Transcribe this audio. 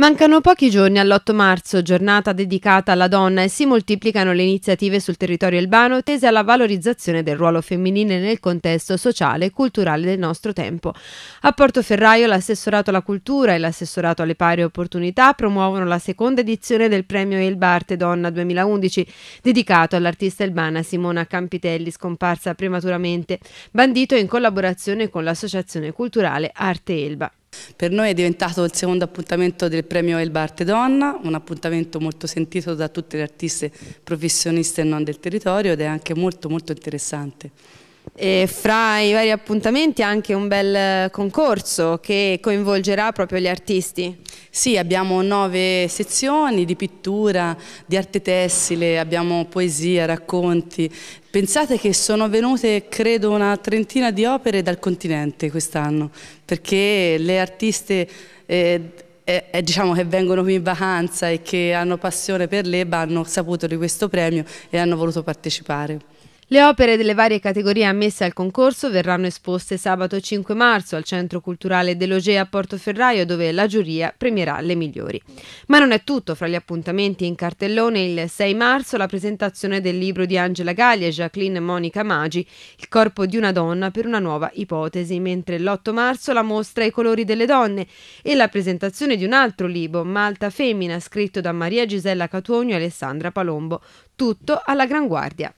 Mancano pochi giorni all'8 marzo, giornata dedicata alla donna, e si moltiplicano le iniziative sul territorio urbano tese alla valorizzazione del ruolo femminile nel contesto sociale e culturale del nostro tempo. A Portoferraio l'assessorato alla cultura e l'assessorato alle pari opportunità promuovono la seconda edizione del premio Elbarte Donna 2011, dedicato all'artista elbana Simona Campitelli, scomparsa prematuramente, bandito in collaborazione con l'associazione culturale Arte Elba. Per noi è diventato il secondo appuntamento del premio El Barte Donna, un appuntamento molto sentito da tutte le artiste professioniste e non del territorio ed è anche molto molto interessante. E fra i vari appuntamenti anche un bel concorso che coinvolgerà proprio gli artisti. Sì, abbiamo nove sezioni di pittura, di arte tessile, abbiamo poesia, racconti. Pensate che sono venute, credo, una trentina di opere dal continente quest'anno, perché le artiste... Eh, eh, eh diciamo che vengono qui in vacanza e che hanno passione per l'EBA hanno saputo di questo premio e hanno voluto partecipare. Le opere delle varie categorie ammesse al concorso verranno esposte sabato 5 marzo al Centro Culturale dell'Ogea a Portoferraio dove la giuria premierà le migliori. Ma non è tutto, fra gli appuntamenti in cartellone il 6 marzo la presentazione del libro di Angela Gaglia e Jacqueline Monica Magi, Il corpo di una donna per una nuova ipotesi, mentre l'8 marzo la mostra I colori delle donne e la presentazione di un altro libro, Malta Femmina, scritto da Maria Gisella Catuonio e Alessandra Palombo. Tutto alla Gran Guardia.